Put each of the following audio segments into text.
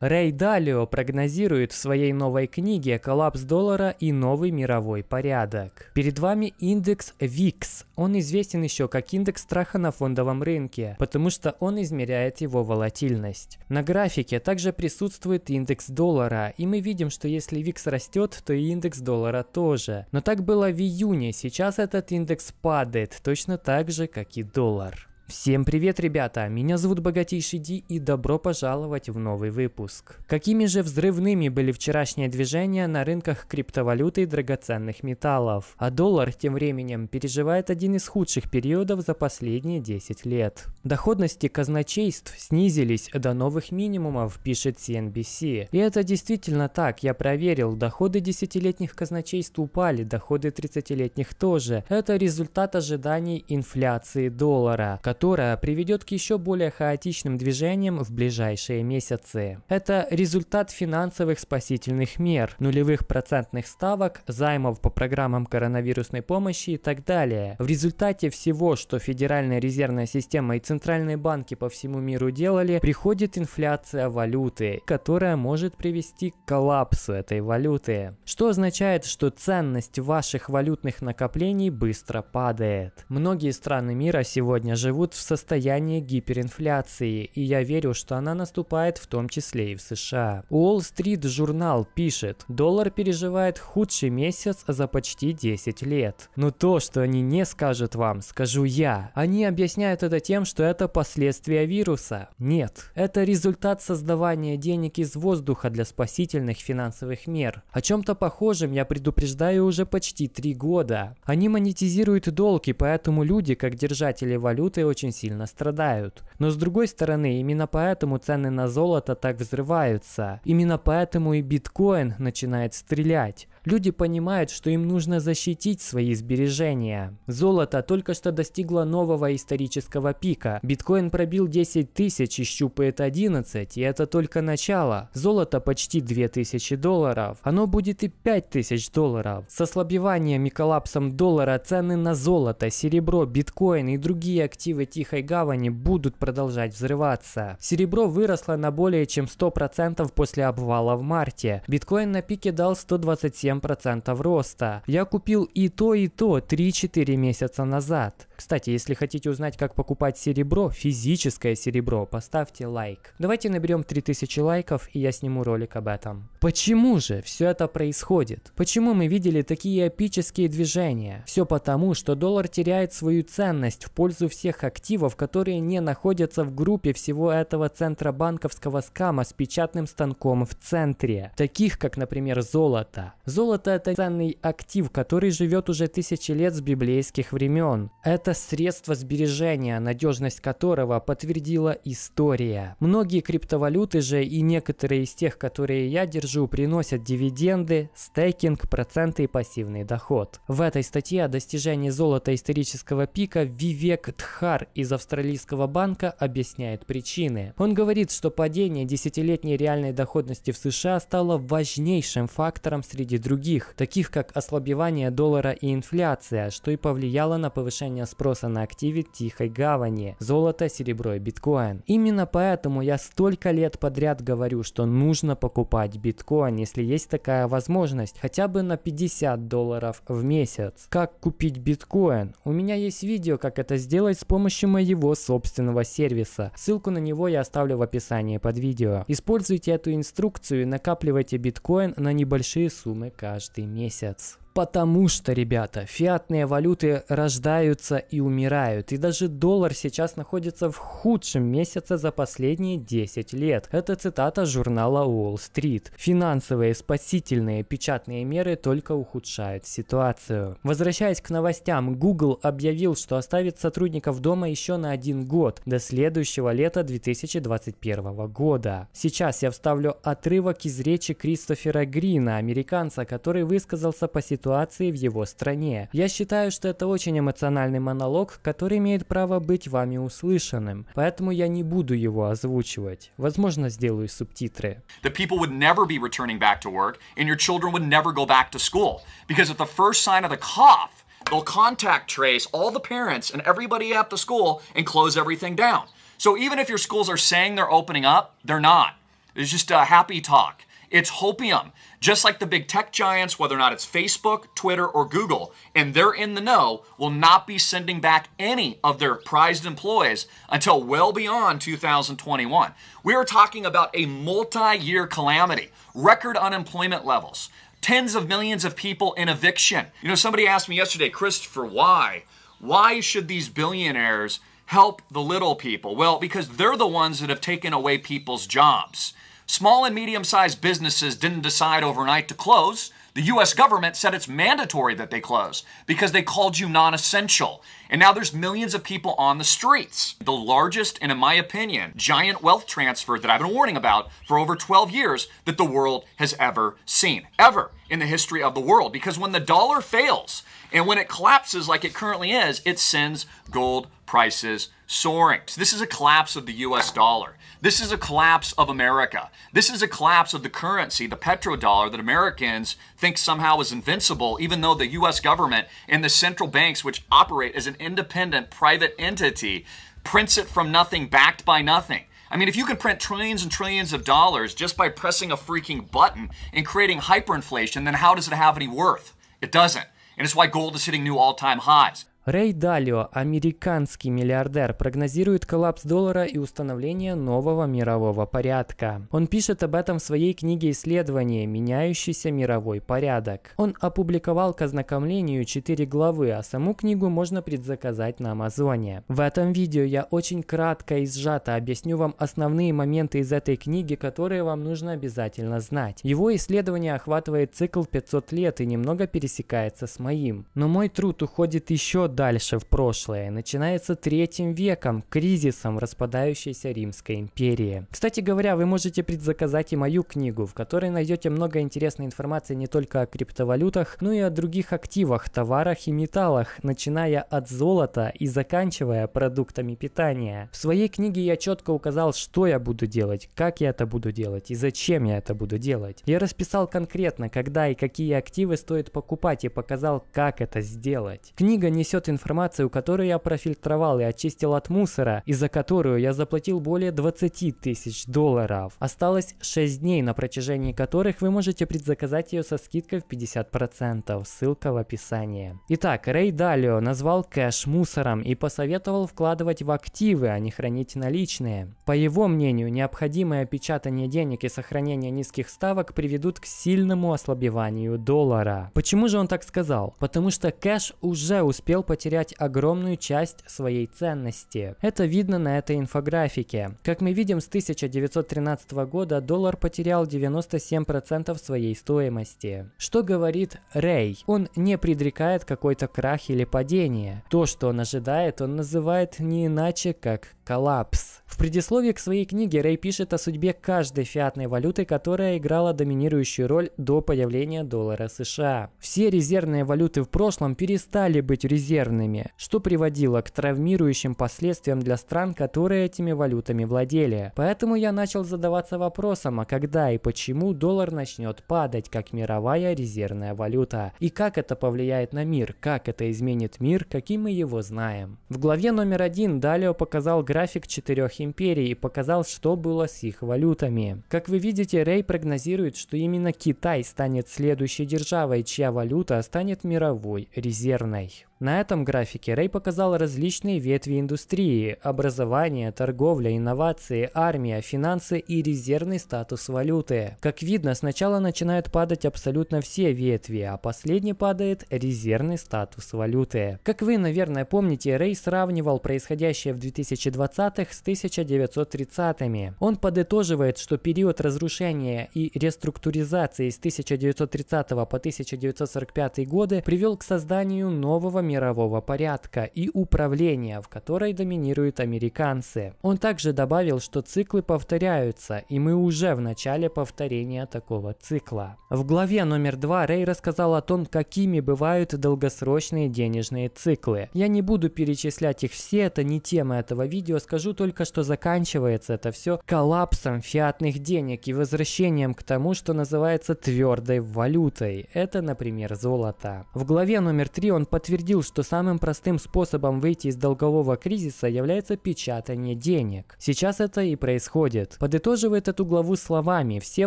Рэй Далио прогнозирует в своей новой книге коллапс доллара и новый мировой порядок. Перед вами индекс VIX. Он известен еще как индекс страха на фондовом рынке, потому что он измеряет его волатильность. На графике также присутствует индекс доллара, и мы видим, что если VIX растет, то и индекс доллара тоже. Но так было в июне, сейчас этот индекс падает, точно так же, как и доллар. Всем привет, ребята! Меня зовут Богатейший Ди и добро пожаловать в новый выпуск. Какими же взрывными были вчерашние движения на рынках криптовалюты и драгоценных металлов? А доллар тем временем переживает один из худших периодов за последние 10 лет. Доходности казначейств снизились до новых минимумов, пишет CNBC. И это действительно так, я проверил, доходы десятилетних казначейств упали, доходы 30-летних тоже. Это результат ожиданий инфляции доллара, который которая приведет к еще более хаотичным движениям в ближайшие месяцы. Это результат финансовых спасительных мер, нулевых процентных ставок, займов по программам коронавирусной помощи и так далее. В результате всего, что Федеральная резервная система и центральные банки по всему миру делали, приходит инфляция валюты, которая может привести к коллапсу этой валюты. Что означает, что ценность ваших валютных накоплений быстро падает. Многие страны мира сегодня живут идет в состоянии гиперинфляции, и я верю, что она наступает в том числе и в США. Уолл-стрит журнал пишет, доллар переживает худший месяц за почти 10 лет. Но то, что они не скажут вам, скажу я. Они объясняют это тем, что это последствия вируса. Нет, это результат создавания денег из воздуха для спасительных финансовых мер. О чем-то похожем я предупреждаю уже почти три года. Они монетизируют долги, поэтому люди, как держатели валюты, очень сильно страдают. Но с другой стороны, именно поэтому цены на золото так взрываются. Именно поэтому и биткоин начинает стрелять. Люди понимают, что им нужно защитить свои сбережения. Золото только что достигло нового исторического пика. Биткоин пробил 10 тысяч и щупает 11, и это только начало. Золото почти 2000 долларов. Оно будет и 5000 долларов. С ослабеванием и коллапсом доллара цены на золото, серебро, биткоин и другие активы тихой гавани будут продолжать взрываться. Серебро выросло на более чем 100% после обвала в марте. Биткоин на пике дал 127 7% роста. Я купил и то, и то 3-4 месяца назад. Кстати, если хотите узнать, как покупать серебро, физическое серебро, поставьте лайк. Давайте наберем 3000 лайков, и я сниму ролик об этом. Почему же все это происходит? Почему мы видели такие эпические движения? Все потому, что доллар теряет свою ценность в пользу всех активов, которые не находятся в группе всего этого центра банковского скама с печатным станком в центре. Таких, как, например, золото. Золото – это ценный актив, который живет уже тысячи лет с библейских времен. Это это средство сбережения, надежность которого подтвердила история. Многие криптовалюты же и некоторые из тех, которые я держу, приносят дивиденды, стейкинг, проценты и пассивный доход. В этой статье о достижении золота исторического пика Вивек Тхар из австралийского банка объясняет причины. Он говорит, что падение десятилетней реальной доходности в США стало важнейшим фактором среди других, таких как ослабевание доллара и инфляция, что и повлияло на повышение спроса спроса на активе тихой гавани – золото, серебро и биткоин. Именно поэтому я столько лет подряд говорю, что нужно покупать биткоин, если есть такая возможность, хотя бы на 50 долларов в месяц. Как купить биткоин? У меня есть видео, как это сделать с помощью моего собственного сервиса. Ссылку на него я оставлю в описании под видео. Используйте эту инструкцию и накапливайте биткоин на небольшие суммы каждый месяц. Потому что, ребята, фиатные валюты рождаются и умирают. И даже доллар сейчас находится в худшем месяце за последние 10 лет. Это цитата журнала Wall Street. Финансовые спасительные печатные меры только ухудшают ситуацию. Возвращаясь к новостям, Google объявил, что оставит сотрудников дома еще на один год, до следующего лета 2021 года. Сейчас я вставлю отрывок из речи Кристофера Грина, американца, который высказался по ситуации ситуации в его стране. Я считаю, что это очень эмоциональный монолог, который имеет право быть вами услышанным, поэтому я не буду его озвучивать. Возможно, сделаю субтитры. The people would never be returning back to work, and your children would never go back to school, because at the first sign of the cough, they'll contact trace all the parents and everybody at the school and close everything down. So even if your schools are saying they're opening up, they're not. It's just a happy talk. It's hopium. Just like the big tech giants, whether or not it's Facebook, Twitter, or Google, and they're in the know, will not be sending back any of their prized employees until well beyond 2021. We are talking about a multi year calamity, record unemployment levels, tens of millions of people in eviction. You know, somebody asked me yesterday, Christopher, why? Why should these billionaires help the little people? Well, because they're the ones that have taken away people's jobs. Small and medium sized businesses didn't decide overnight to close. The US government said it's mandatory that they close because they called you non essential. And now there's millions of people on the streets. The largest, and in my opinion, giant wealth transfer that I've been warning about for over 12 years that the world has ever seen. Ever in the history of the world. Because when the dollar fails and when it collapses like it currently is, it sends gold prices soaring. So this is a collapse of the US dollar. This is a collapse of America. This is a collapse of the currency, the petrodollar, that Americans think somehow is invincible, even though the US government and the central banks, which operate as an independent private entity, prints it from nothing, backed by nothing. I mean, if you can print trillions and trillions of dollars just by pressing a freaking button and creating hyperinflation, then how does it have any worth? It doesn't. And it's why gold is hitting new all time highs. Рэй Далио, американский миллиардер, прогнозирует коллапс доллара и установление нового мирового порядка. Он пишет об этом в своей книге исследования «Меняющийся мировой порядок». Он опубликовал к ознакомлению 4 главы, а саму книгу можно предзаказать на Амазоне. В этом видео я очень кратко и сжато объясню вам основные моменты из этой книги, которые вам нужно обязательно знать. Его исследование охватывает цикл 500 лет и немного пересекается с моим. Но мой труд уходит еще дальше в прошлое, начинается третьим веком, кризисом распадающейся Римской империи. Кстати говоря, вы можете предзаказать и мою книгу, в которой найдете много интересной информации не только о криптовалютах, но и о других активах, товарах и металлах, начиная от золота и заканчивая продуктами питания. В своей книге я четко указал, что я буду делать, как я это буду делать и зачем я это буду делать. Я расписал конкретно, когда и какие активы стоит покупать и показал, как это сделать. Книга несет несет информацию, которую я профильтровал и очистил от мусора, и за которую я заплатил более 20 тысяч долларов. Осталось 6 дней, на протяжении которых вы можете предзаказать ее со скидкой в 50%, ссылка в описании. Итак, Рэй Далио назвал кэш мусором и посоветовал вкладывать в активы, а не хранить наличные. По его мнению, необходимое печатание денег и сохранение низких ставок приведут к сильному ослабеванию доллара. Почему же он так сказал? Потому что кэш уже успел потерять огромную часть своей ценности. Это видно на этой инфографике. Как мы видим, с 1913 года доллар потерял 97% своей стоимости. Что говорит Рэй? Он не предрекает какой-то крах или падение. То, что он ожидает, он называет не иначе, как коллапс. В предисловии к своей книге Рэй пишет о судьбе каждой фиатной валюты, которая играла доминирующую роль до появления доллара США. Все резервные валюты в прошлом перестали быть резервными резервными, что приводило к травмирующим последствиям для стран, которые этими валютами владели. Поэтому я начал задаваться вопросом, а когда и почему доллар начнет падать, как мировая резервная валюта, и как это повлияет на мир, как это изменит мир, каким мы его знаем. В главе номер один Далио показал график четырех империй и показал, что было с их валютами. Как вы видите, Рэй прогнозирует, что именно Китай станет следующей державой, чья валюта станет мировой резервной. На этом графике Рэй показал различные ветви индустрии – образование, торговля, инновации, армия, финансы и резервный статус валюты. Как видно, сначала начинают падать абсолютно все ветви, а последний падает резервный статус валюты. Как вы, наверное, помните, Рэй сравнивал происходящее в 2020-х с 1930-ми. Он подытоживает, что период разрушения и реструктуризации с 1930 по 1945 годы привел к созданию нового мирового порядка и управления, в которой доминируют американцы. Он также добавил, что циклы повторяются, и мы уже в начале повторения такого цикла. В главе номер два Рэй рассказал о том, какими бывают долгосрочные денежные циклы. Я не буду перечислять их все, это не тема этого видео, скажу только, что заканчивается это все коллапсом фиатных денег и возвращением к тому, что называется твердой валютой. Это, например, золото. В главе номер три он подтвердил, заявил, что самым простым способом выйти из долгового кризиса является печатание денег. Сейчас это и происходит. Подытоживает эту главу словами «все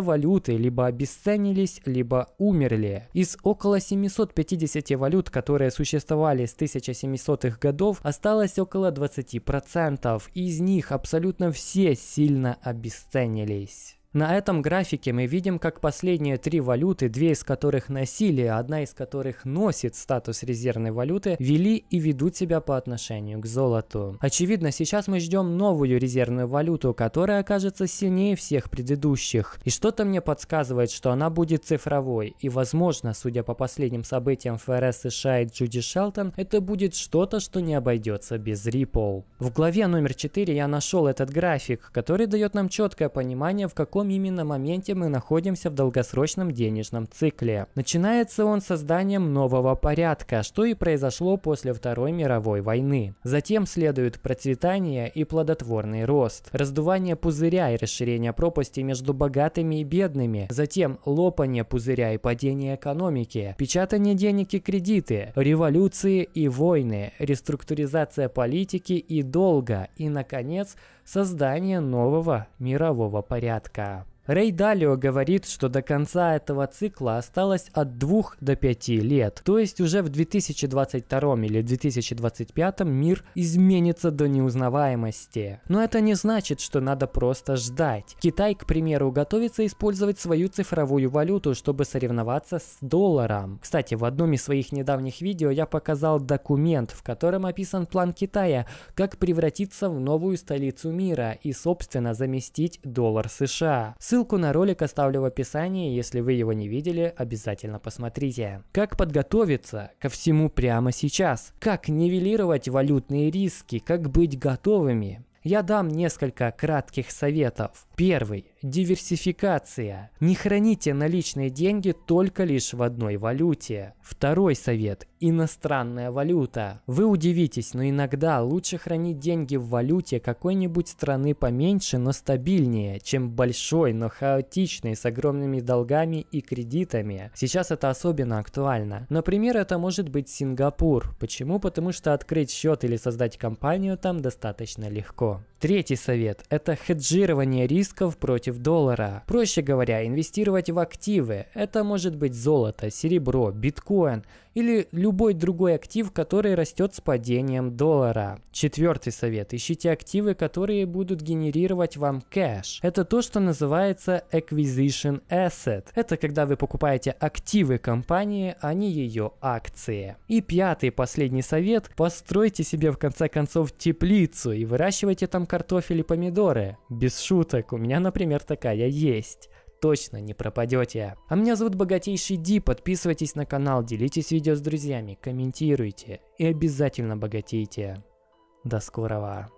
валюты либо обесценились, либо умерли». Из около 750 валют, которые существовали с 1700-х годов, осталось около 20%. Из них абсолютно все сильно обесценились. На этом графике мы видим, как последние три валюты, две из которых носили, а одна из которых носит статус резервной валюты, вели и ведут себя по отношению к золоту. Очевидно, сейчас мы ждем новую резервную валюту, которая окажется сильнее всех предыдущих. И что-то мне подсказывает, что она будет цифровой. И возможно, судя по последним событиям ФРС США и Джуди Шелтон, это будет что-то, что не обойдется без Ripple. В главе номер 4 я нашел этот график, который дает нам четкое понимание, в каком каком именно моменте мы находимся в долгосрочном денежном цикле. Начинается он созданием нового порядка, что и произошло после Второй мировой войны. Затем следует процветание и плодотворный рост, раздувание пузыря и расширение пропасти между богатыми и бедными, затем лопание пузыря и падение экономики, печатание денег и кредиты, революции и войны, реструктуризация политики и долга и, наконец, создания нового мирового порядка. Рэй Далио говорит, что до конца этого цикла осталось от 2 до 5 лет, то есть уже в 2022 или 2025 мир изменится до неузнаваемости. Но это не значит, что надо просто ждать. Китай, к примеру, готовится использовать свою цифровую валюту, чтобы соревноваться с долларом. Кстати, в одном из своих недавних видео я показал документ, в котором описан план Китая, как превратиться в новую столицу мира и, собственно, заместить доллар США. Ссылку на ролик оставлю в описании, если вы его не видели, обязательно посмотрите. Как подготовиться ко всему прямо сейчас? Как нивелировать валютные риски? Как быть готовыми? Я дам несколько кратких советов. Первый. Диверсификация. Не храните наличные деньги только лишь в одной валюте. Второй совет – иностранная валюта. Вы удивитесь, но иногда лучше хранить деньги в валюте какой-нибудь страны поменьше, но стабильнее, чем большой, но хаотичной, с огромными долгами и кредитами. Сейчас это особенно актуально. Например, это может быть Сингапур. Почему? Потому что открыть счет или создать компанию там достаточно легко. Третий совет – это хеджирование рисков против доллара. Проще говоря, инвестировать в активы. Это может быть золото, серебро, биткоин или любой другой актив, который растет с падением доллара. Четвертый совет – ищите активы, которые будут генерировать вам кэш. Это то, что называется acquisition asset. Это когда вы покупаете активы компании, а не ее акции. И пятый, последний совет – постройте себе в конце концов теплицу и выращивайте там картофель и помидоры. Без шуток, у меня, например, такая есть точно не пропадете. А меня зовут Богатейший Ди, подписывайтесь на канал, делитесь видео с друзьями, комментируйте и обязательно богатейте. До скорого.